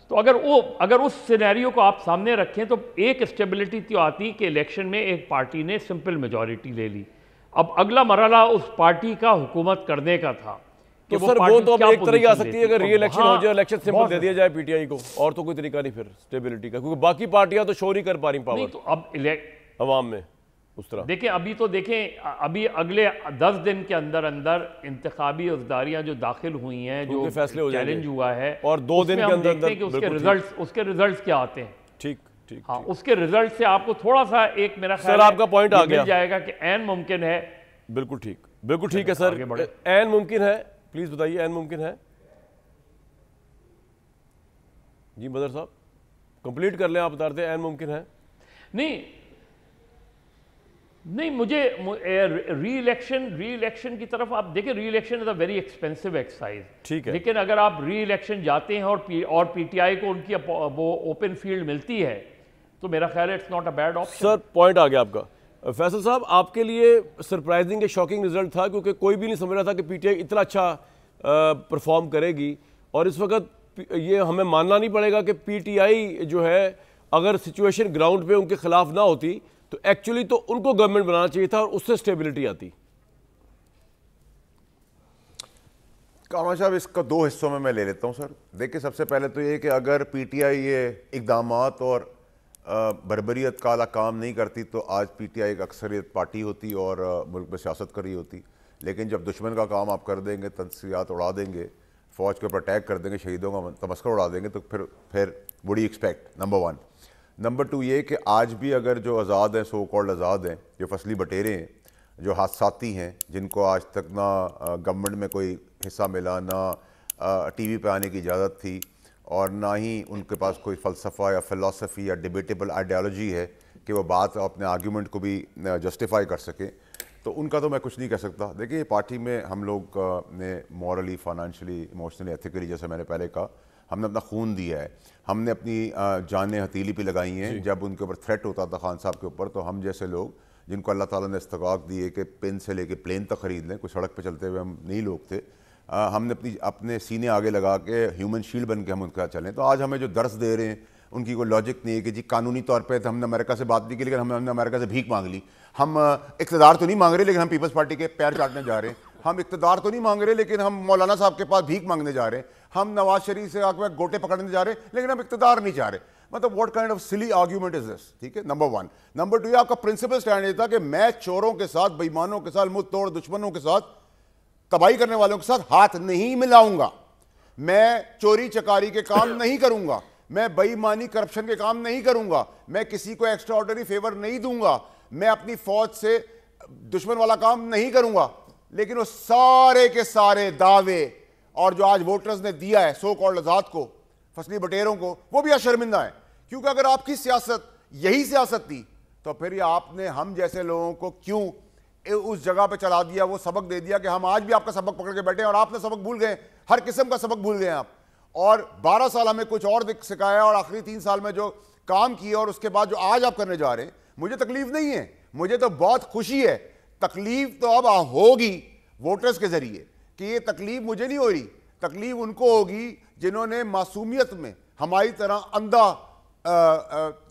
तो अगर वो अगर उस सिनेरियो को आप सामने रखें तो एक स्टेबिलिटी तो आती कि इलेक्शन में एक पार्टी ने सिंपल मेजोरिटी ले ली अब अगला मरला उस पार्टी का हुकूमत करने का था तो सर वो तो एक तरह आ सकती है अगर री हाँ। इलेक्शन हो जाए इलेक्शन सिंपल दे दिया जाए पीटीआई को और तो कोई तरीका नहीं फिर स्टेबिलिटी का क्योंकि बाकी पार्टियां तो शो नहीं कर पा रही पावर तो अब अवाम में उस तरह देखिए अभी तो देखें अभी अगले दस दिन के अंदर अंदर इंतजामी अफदारियाँ जो दाखिल हुई हैं जो फैसले चैलेंज हुआ है और दो दिन के अंदर देखते हैं कि उसके रिजल्ट उसके रिजल्ट क्या आते हैं ठीक ठीक हाँ उसके रिजल्ट से आपको थोड़ा सा एक मेरा ख्याल आपका पॉइंट आ गया जाएगा कि एन मुमकिन है बिल्कुल ठीक बिल्कुल ठीक है सर एन मुमकिन है प्लीज़ बताइए एन मुमकिन है जी मदर साहब कंप्लीट कर लें आप बता दें एन मुमकिन है नहीं नहीं मुझे री इलेक्शन री इलेक्शन की तरफ आप देखें re election is a very expensive exercise ठीक है लेकिन अगर आप री इलेक्शन जाते हैं और पी, और पीटीआई को उनकी वो ओपन फील्ड मिलती है तो मेरा ख्याल है it's not a bad option sir point आ गया आपका फैसल साहब आपके लिए सरप्राइजिंग या शॉकिंग रिजल्ट था क्योंकि कोई भी नहीं समझ रहा था कि पीटीआई इतना अच्छा परफॉर्म करेगी और इस वक्त ये हमें मानना नहीं पड़ेगा कि पीटीआई जो है अगर सिचुएशन ग्राउंड पे उनके खिलाफ ना होती तो एक्चुअली तो उनको गवर्नमेंट बनाना चाहिए था और उससे स्टेबिलिटी आती कामा साहब इसका दो हिस्सों में मैं ले लेता हूं सर देखिए सबसे पहले तो ये कि अगर पीटीआई ये इकदाम और बरबरीत का अला काम नहीं करती तो आज पी टी आई एक अक्सरियत पार्टी होती और मुल्क में सियासत करी होती लेकिन जब दुश्मन का काम आप कर देंगे तनसियात उड़ा देंगे फ़ौज के ऊपर अटैक कर देंगे शहीदों का तमस्कर उड़ा देंगे तो फिर फिर would he expect number one number two ये कि आज भी अगर जो आज़ाद हैं सो कॉल्ड आज़ाद हैं जो फसली बटेरे हैं जो हादसाती हैं जिनको आज तक ना गवर्नमेंट में कोई हिस्सा मिला ना टी वी पर आने की इजाज़त थी और ना ही उनके पास कोई फ़लसफ़ा या फ़िलासफ़ी या डिबेटेबल आइडियालॉजी है कि वो बात अपने आर्ग्यूमेंट को भी जस्टिफाई कर सकें तो उनका तो मैं कुछ नहीं कह सकता देखिए ये पार्टी में हम लोग ने मॉरली फाइनेंशियली इमोशनली एथिकली जैसे मैंने पहले कहा हमने अपना खून दिया है हमने अपनी जानें हतीली पे लगाई हैं जब उनके ऊपर थ्रेट होता था खान साहब के ऊपर तो हम जैसे लोग जिनको अल्लाह ताला ने इस्तक दिए कि पेन से लेके प्लेन तक ख़रीद लें कुछ सड़क पर चलते हुए हम नहीं लोग थे हमने अपनी अपने सीने आगे लगा के ह्यूमन शील्ड बन के हम उनका चलें तो आज हमें जो दर्श दे रहे हैं उनकी कोई लॉजिक नहीं है कि जी कानूनी तौर पर तो हमने अमेरिका से बात नहीं की लेकिन हमने हमने अमेरिका से भीख मांग ली हम इकतदार तो नहीं मांग रहे लेकिन हम पीपल्स पार्टी के पैर चाटने जा रहे हैं हम इकतदार तो नहीं मांग रहे लेकिन हम मौलाना साहब के पास भीख मांगने जा रहे हैं हम नवाज शरीफ से आकर गोटे पकड़ने जा रहे हैं लेकिन हम इकतदार नहीं चाह रहे मतलब what kind of silly argument is this ठीक है नंबर वन नंबर टू आपका प्रिंसिपल स्टैंड ये था कि मैं चोरों के साथ बेईमानों के साथ मुंह तोड़ दुश्मनों के साथ तबाही करने वालों के साथ हाथ नहीं मिलाऊंगा मैं चोरी चकारी के काम नहीं करूंगा मैं बेईमानी करप्शन के काम नहीं करूंगा मैं किसी को एक्स्ट्रा ऑर्डनरी फेवर नहीं दूंगा मैं अपनी फौज से दुश्मन वाला काम नहीं करूंगा लेकिन वो सारे के सारे दावे और जो आज वोटर्स ने दिया है सो कॉल्ड आजाद को फसली बटेरों को वो भी अशर्मिंदा है क्योंकि अगर आपकी सियासत यही सियासत थी तो फिर आपने हम जैसे लोगों को क्यों उस जगह पे चला दिया वो सबक दे दिया कि हम आज भी आपका सबक पकड़ के बैठे हैं और आपने सबक भूल गए हर किस्म का सबक भूल गए आप और 12 साल हमें कुछ और सिखाया और आखिरी तीन साल में जो काम किया और उसके बाद जो आज आप करने जा रहे हैं मुझे तकलीफ नहीं है मुझे तो बहुत खुशी है तकलीफ तो अब होगी वोटर्स के ज़रिए कि ये तकलीफ मुझे नहीं हो रही तकलीफ उनको होगी जिन्होंने मासूमियत में हमारी तरह अंधा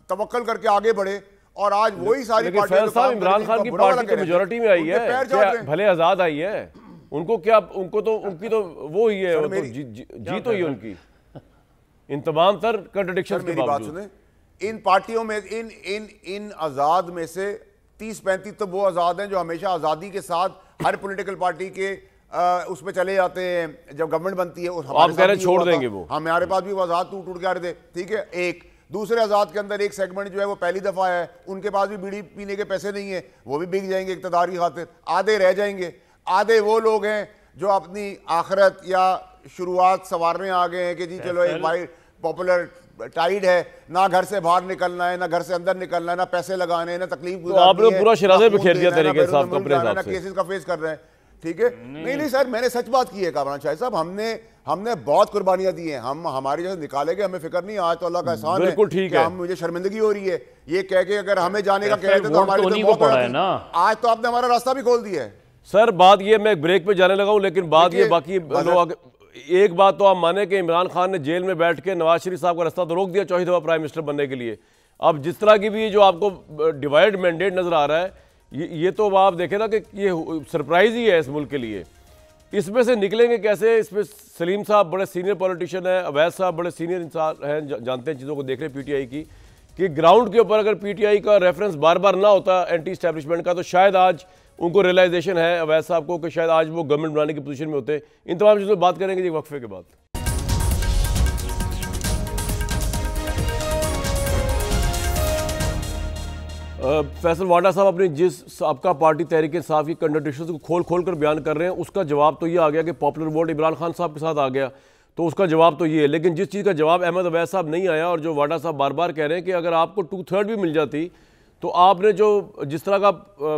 तवक्ल करके आगे बढ़े और आज वही सारी पार्टियां इमरान खान की पार्टी तो मेजोरिटी में आई है भले आजाद आई है उनको क्या उनको तो उनकी तो वो ही है तो जी, जी, जी तो ही उनकी इन तमाम तर कंट्रोडिक्शन मेरी बात सुने इन पार्टियों में इन इन इन आजाद में से तीस पैंतीस तो वो आजाद हैं जो हमेशा आजादी के साथ हर पॉलिटिकल पार्टी के उसमें चले जाते हैं जब गवर्नमेंट बनती है उस आप कह रहे छोड़ देंगे वो हाँ, हमारे पास भी वो आजाद टूट टूट के आ रहे थे ठीक है एक दूसरे आज़ाद के अंदर एक सेगमेंट जो है वो पहली दफ़ा है उनके पास भी बीड़ी पीने के पैसे नहीं है वो भी बिक जाएंगे इकतदार की खातिर आधे रह जाएंगे आधे वो लोग हैं जो अपनी आखरत या शुरुआत में आ गए हैं कि जी चलो एक वाइट पॉपुलर टाइड है ना घर से बाहर निकलना है ना घर से अंदर निकलना है ना पैसे लगाने हैं ना तकलीफ तो आप लोग पूरा शराबे बिखेर दिया तरीके से ना केसेस का फेस कर रहे हैं ठीक है नहीं।, नहीं नहीं सर मैंने सच बात की है कामरान शाह साहब हमने हमने बहुत कुर्बानियां दी हैं हम हमारी जैसे निकालेंगे हमें फिक्र नहीं आज तो अल्लाह का एहसान बिल्कुल ठीक है हम मुझे शर्मिंदगी हो रही है ये कह के अगर हमें जाने का कह रहे थे तो हमारी तो, तो पड़ा है ना आज तो आपने हमारा रास्ता भी खोल दिया है सर बात ये मैं ब्रेक पे जाने लगा हूँ लेकिन बात ये बाकी एक बात तो आप माने कि इमरान खान ने जेल में बैठ के नवाज शरीफ साहब का रास्ता तो रोक दिया चौथी दफा प्राइम मिनिस्टर बनने के लिए अब जिस तरह की भी जो आपको डिवाइड मैंडेट नजर आ रहा है ये ये तो अब आप देखें ना कि ये सरप्राइज़ ही है इस मुल्क के लिए इसमें से निकलेंगे कैसे इसमें सलीम साहब बड़े सीनियर पॉलिटिशियन हैं अवैध साहब बड़े सीनियर इंसान हैं जानते हैं चीज़ों को देख रहे हैं पीटीआई की कि ग्राउंड के ऊपर अगर पीटीआई का रेफरेंस बार बार ना होता एंटी स्टैब्लिशमेंट का तो शायद आज उनको रियलाइजेशन है अवैध साहब को कि शायद आज वो गवर्नमेंट बनाने की पोजिशन में होते इन तमाम चीज़ों पर बात करेंगे एक वक्फे के बाद फैसल वाडा साहब अपने जिस आपका पार्टी तहरीक साहब की कंट्रोडिक्शन को खोल खोल कर बयान कर रहे हैं उसका जवाब तो ये आ गया कि पॉपुलर वोट इमरान खान साहब के साथ आ गया तो उसका जवाब तो ये है लेकिन जिस चीज़ का जवाब अहमद अवैध साहब नहीं आया और जो वाडा साहब बार बार कह रहे हैं कि अगर आपको टू थर्ड भी मिल जाती तो आपने जो जिस तरह का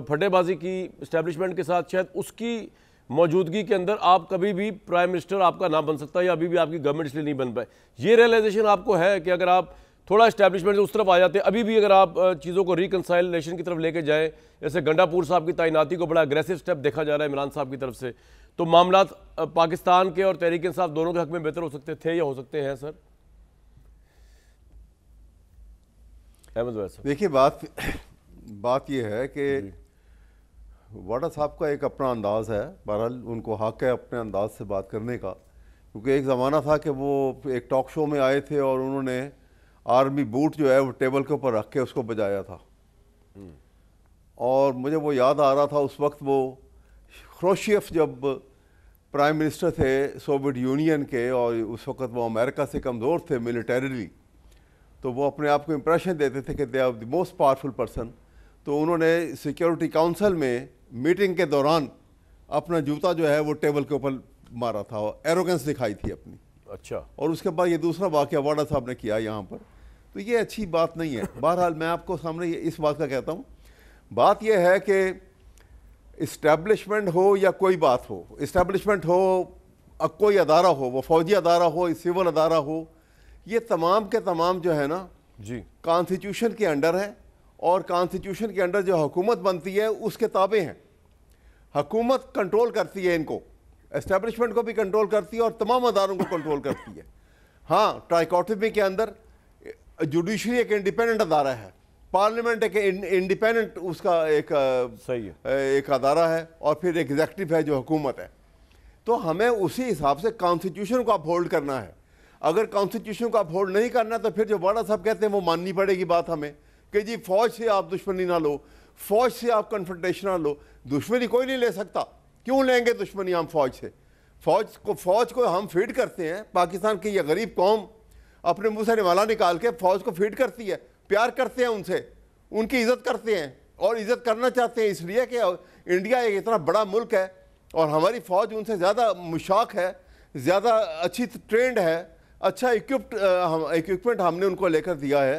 फटेबाजी की इस्टेब्लिशमेंट के साथ शायद उसकी मौजूदगी के अंदर आप कभी भी प्राइम मिनिस्टर आपका ना बन सकता या अभी भी आपकी गवर्नमेंट इसलिए नहीं बन पाए ये रियलाइजेशन आपको है कि अगर आप थोड़ा इस्टेब्लिशमेंट उस तरफ आ जाते हैं अभी भी अगर आप चीज़ों को रिकनसाइलेशन की तरफ लेके जाएं जैसे गंडापुर साहब की तैनाती को बड़ा अग्रेसिव स्टेप देखा जा रहा है इमरान साहब की तरफ से तो मामला पाकिस्तान के और तहरीक इंसाफ दोनों के हक में बेहतर हो सकते थे या हो सकते हैं सर अहमद देखिए बात बात यह है कि वाडा साहब का एक अपना अंदाज़ है बहरहाल उनको हक है अपने अंदाज से बात करने का क्योंकि एक ज़माना था कि वो एक टॉक शो में आए थे और उन्होंने आर्मी बूट जो है वो टेबल के ऊपर रख के उसको बजाया था और मुझे वो याद आ रहा था उस वक्त वो क्रोशियफ जब प्राइम मिनिस्टर थे सोवियत यूनियन के और उस वक्त वो अमेरिका से कमज़ोर थे मिलिटरीली तो वो अपने आप को इम्प्रेशन देते थे कि they are the most powerful person तो उन्होंने सिक्योरिटी काउंसिल में मीटिंग के दौरान अपना जूता जो है वो टेबल के ऊपर मारा था एरोगेंस दिखाई थी अपनी अच्छा और उसके बाद ये दूसरा वाक्य वाडा साहब ने किया यहाँ पर तो ये अच्छी बात नहीं है बहरहाल मैं आपको सामने इस बात का कहता हूँ बात यह है कि इस्टेब्लिशमेंट हो या कोई बात हो इस्टेब्लिशमेंट हो कोई अदारा हो वो फौजी अदारा हो सिविल अदारा हो ये तमाम के तमाम जो है ना जी कॉन्स्टिट्यूशन के अंडर है और कॉन्स्टिट्यूशन के अंडर जो हुकूमत बनती है उसके ताबे हैं हकूमत कंट्रोल करती है इनको इस्टेब्लिशमेंट को भी कंट्रोल करती है और तमाम अदारों को कंट्रोल करती है हाँ ट्राइकॉटमी के अंदर जुडिशरी एक इंडिपेंडेंट अदारा है पार्लियामेंट एक इंडिपेंडेंट उसका एक सही है एक अदारा है और फिर एग्जैक्टिव है जो हुकूमत है तो हमें उसी हिसाब से कॉन्स्टिट्यूशन को अपहोल्ड करना है अगर कॉन्स्टिट्यूशन को अपहोल्ड नहीं करना तो फिर जो बड़ा साहब कहते हैं वो माननी पड़ेगी बात हमें कि जी फौज से आप दुश्मनी ना लो फौज से आप कन्फ्रंटेशन ना लो दुश्मनी कोई नहीं ले सकता क्यों लेंगे दुश्मनी हम फौज से फौज को फौज को हम फीड करते हैं पाकिस्तान की यह गरीब कौम अपने मुंह से निवाला निकाल के फौज को फीड करती है प्यार करते हैं उनसे उनकी इज्जत करते हैं और इज्जत करना चाहते हैं इसलिए कि इंडिया एक इतना बड़ा मुल्क है और हमारी फ़ौज उनसे ज़्यादा मुशाक है ज़्यादा अच्छी ट्रेंड है अच्छा इक्विप्ट हम, इक्विपमेंट हमने उनको लेकर दिया है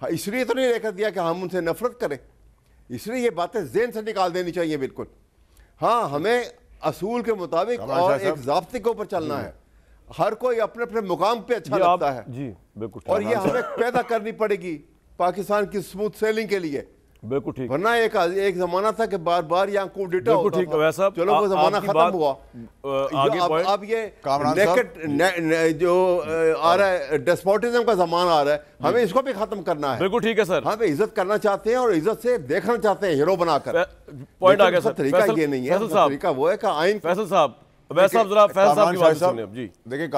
हाँ, इसलिए तो नहीं लेकर दिया कि हम उनसे नफरत करें इसलिए ये बातें जेन से निकाल देनी चाहिए बिल्कुल हाँ हमें असूल के मुताबिक और एक जबते के ऊपर चलना हम्म। है हर कोई अपने अपने मुकाम पे अच्छा लगता आप, है जी बिल्कुल और ये हमें पैदा करनी पड़ेगी पाकिस्तान की स्मूथ सेलिंग के लिए बिल्कुल ठीक वरना एक एक जमाना था कि बार बार यहाँ को डेटा होता ठीक वैसा चलो वो जमाना खत्म हुआ आगे अब, अब ये नेकेट, ने, ने, जो आ रहा है डेस्पोटिज्म का जमाना आ रहा है हमें इसको भी खत्म करना है बिल्कुल ठीक है सर हाँ, हमें इज्जत करना चाहते हैं और इज्जत से देखना चाहते हैं हीरो बनाकर पॉइंट आ गया तरीका ये नहीं है तरीका वो है आइन फैसल साहब देखिए कामरान शाह साहब जी देखिए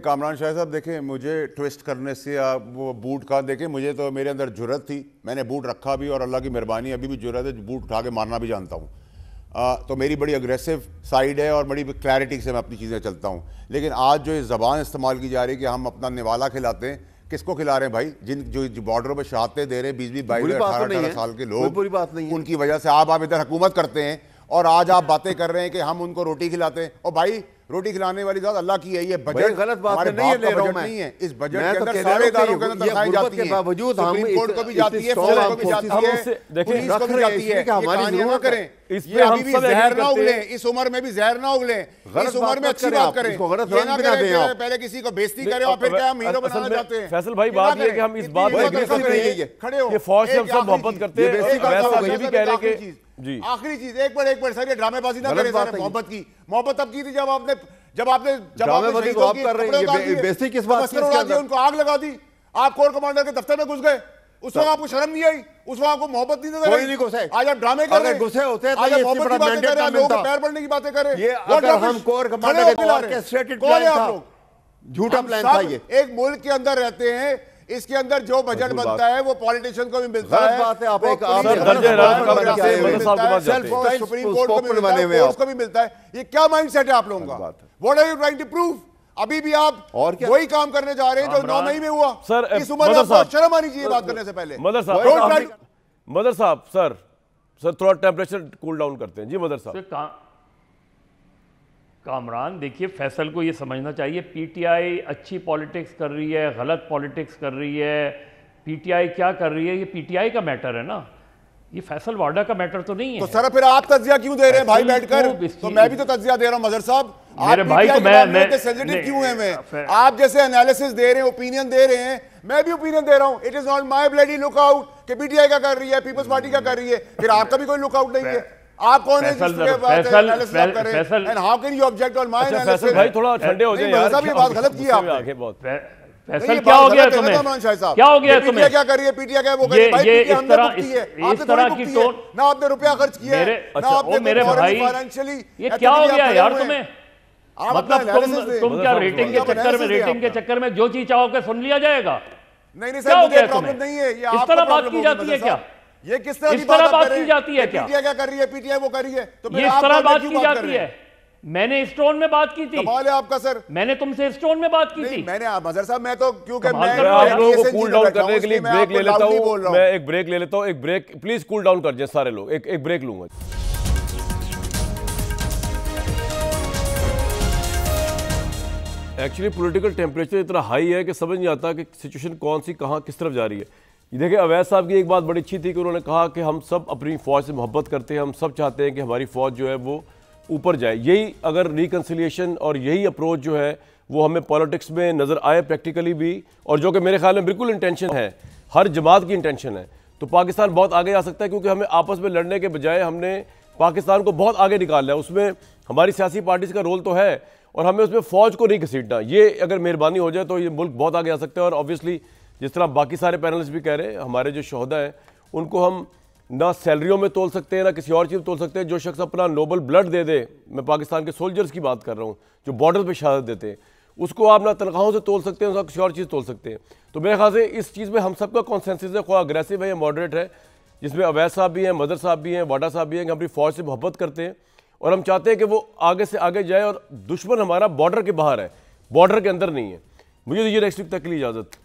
कामरान शाह साहब देखें मुझे ट्विस्ट करने से आप वो बूट का देखें मुझे तो मेरे अंदर जरूरत थी मैंने बूट रखा भी और अल्लाह की मेहरबानी अभी भी जरूरत है बूट उठा के मारना भी जानता हूँ तो मेरी बड़ी अग्रेसिव साइड है और बड़ी क्लैरिटी से मैं अपनी चीज़ें चलता हूँ लेकिन आज जो ये ज़बान इस्तेमाल की जा रही है कि हम अपना निवाला खिलाते हैं किसको खिला रहे हैं भाई जिन जो, जो बॉर्डर पर शहादतें दे रहे हैं बीस बीस बाईस तो साल के लोग बात नहीं उनकी वजह से आप आप इधर हुकूमत करते हैं और आज आप बातें कर रहे हैं कि हम उनको रोटी खिलाते हैं और भाई रोटी खिलाने वाली बात तो अल्लाह की है ये बजट गलत बात है नहीं है ले रहा हूं नहीं है इस बजट तो के अंदर सारे इदारों के अंदर तनख्वाहें जाती है बावजूद हम कोर्ट को भी जाती है फौज को भी जाती है देखिए को भी जाती है हमारी ना करें इस पे हम सब जहर ना उगलें इस उम्र में भी जहर ना उगलें इस उम्र में अच्छी बात करें इसको गलत रंग ना दें आप पहले किसी को बेइज्जती करें और फिर क्या हम हीरो बनाना चाहते हैं फैसल भाई बात ये है कि हम इस बात में खड़े हो ये फौज से हम सब मोहब्बत करते हैं वैसा ये भी कह रहे हैं कि जी आखिरी चीज एक बार एक बार सर ये ड्रामेबाजी ना करें सर मोहब्बत की मोहब्बत तब की थी जब आपने जब आपने जब आपने किस बात उनको आग लगा दी आप कोर कमांडर के दफ्तर में घुस गए उस तो- वक्त आपको शर्म नहीं आई उस वक्त आपको मोहब्बत नहीं नजर आई घुसे आज आप ड्रामे कर रहे हैं गुस्से होते हैं तो आज मोहब्बत की बातें कर रहे हैं लोगों पैर पड़ने की बातें कर रहे हैं ये अगर हम कोर कमांडर के ऑर्केस्ट्रेटेड प्लान था झूठा प्लान था ये एक मुल्क के अंदर रहते हैं इसके अंदर जो बजट बनता है वो पॉलिटिशियन को भी मिलता है बात आप भी मिलता है ये क्या माइंडसेट है आप लोगों का what are you trying to prove अभी भी आप और क्या? वही काम करने जा रहे हैं जो नौ मई में हुआ सर इस उम्र शर्म आनी चाहिए बात करने से पहले मदर साहब मदर साहब सर सर थोड़ा टेम्परेचर कूल डाउन करते हैं जी मदर साहब कामरान देखिए फैसल को ये समझना चाहिए पीटीआई अच्छी पॉलिटिक्स कर रही है गलत पॉलिटिक्स कर रही है पीटीआई क्या कर रही है ये पीटीआई का मैटर है ना ये फैसल वाडा का मैटर तो नहीं है तो सर फिर आप तजिया क्यों दे रहे हैं भाई बैठकर तो मैं भी तो तजिया दे रहा हूँ मजर साहब मेरे भाई को मैं मैं सेंसिटिव क्यों है मैं आप जैसे एनालिसिस दे रहे हैं ओपिनियन दे रहे हैं मैं भी ओपिनियन दे रहा हूँ it is not my bloody lookout कि पीटीआई का कर रही है पीपल्स पार्टी का कर रही है फिर आपका भी कोई लुकआउट नहीं है आप कौन है अच्छा, भाई थोड़ा ठंडे हो जाइए फैसल क्या हो गया तुम्हें क्या हो गया तुम्हें क्या कर रही है पीटीआई क्या वो ये ये इस तरह इस तरह की टोन तो ना आपने रुपया खर्च किया मेरे, अच्छा, ना आपने मेरे भाई ये क्या हो गया यार तुम्हें मतलब तुम तुम क्या रेटिंग मतलब के चक्कर में रेटिंग के चक्कर में जो चीज चाहोगे सुन लिया जाएगा नहीं नहीं सर मुझे प्रॉब्लम नहीं है इस तरह बात की जाती है क्या ये किस तरह इस तरह बात की जाती है क्या क्या कर रही है पीटीआई वो कर रही है तो ये इस तरह बात की जाती है मैंने स्टोन में बात की थी है आपका सर मैंने तुमसे स्टोन में बात की थी मैंने मजर साहब मैं तो क्योंकि मैं आप लोगों को कूल डाउन करने के लिए ब्रेक ले लेता हूँ मैं एक ब्रेक ले लेता हूँ एक ब्रेक प्लीज कूल डाउन कर जाए सारे लोग एक एक ब्रेक लूंगा एक्चुअली पॉलिटिकल टेम्परेचर इतना हाई है कि समझ नहीं आता कि सिचुएशन कौन सी कहाँ किस तरफ जा रही है ये देखिए अवैध साहब की एक बात बड़ी अच्छी थी कि उन्होंने कहा कि हम सब अपनी फ़ौज से मोहब्बत करते हैं हम सब चाहते हैं कि हमारी फ़ौज जो है वो ऊपर जाए यही अगर रिकन्सिलियेशन और यही अप्रोच जो है वो हमें पॉलिटिक्स में नज़र आए प्रैक्टिकली भी और जो कि मेरे ख्याल में बिल्कुल इंटेंशन है हर जमात की इंटेंशन है तो पाकिस्तान बहुत आगे जा सकता है क्योंकि हमें आपस में लड़ने के बजाय हमने पाकिस्तान को बहुत आगे निकाल है उसमें हमारी सियासी पार्टीज़ का रोल तो है और हमें उसमें फ़ौज को नहीं घसीटना ये अगर मेहरबानी हो जाए तो ये मुल्क बहुत आगे जा सकता है और ऑब्वियसली जिस तरह बाकी सारे पैनल्स भी कह रहे हैं हमारे जो शहदा हैं उनको हम ना सैलरियों में तोल सकते हैं ना किसी और चीज़ में तोल सकते हैं जो शख्स अपना नोबल ब्लड दे दे मैं पाकिस्तान के सोल्जर्स की बात कर रहा हूँ जो बॉर्डर पर शहादत देते हैं उसको आप ना तनख्वाहों से तोल सकते हैं उसका किसी और चीज़ तोल सकते हैं तो मेरे ख्याल से इस चीज़ में हम सबका कॉन्सेंसिस है खो अग्रेसिव है या मॉडरेट है जिसमें अवैध साहब भी हैं मदर साहब भी हैं वाडा साहब भी हैं कि हम अपनी फौज से मोहब्बत करते हैं और हम चाहते हैं कि वो आगे से आगे जाए और दुश्मन हमारा बॉर्डर के बाहर है बॉर्डर के अंदर नहीं है मुझे तो ये नेक्स्ट वीक तक के लिए इजाज़त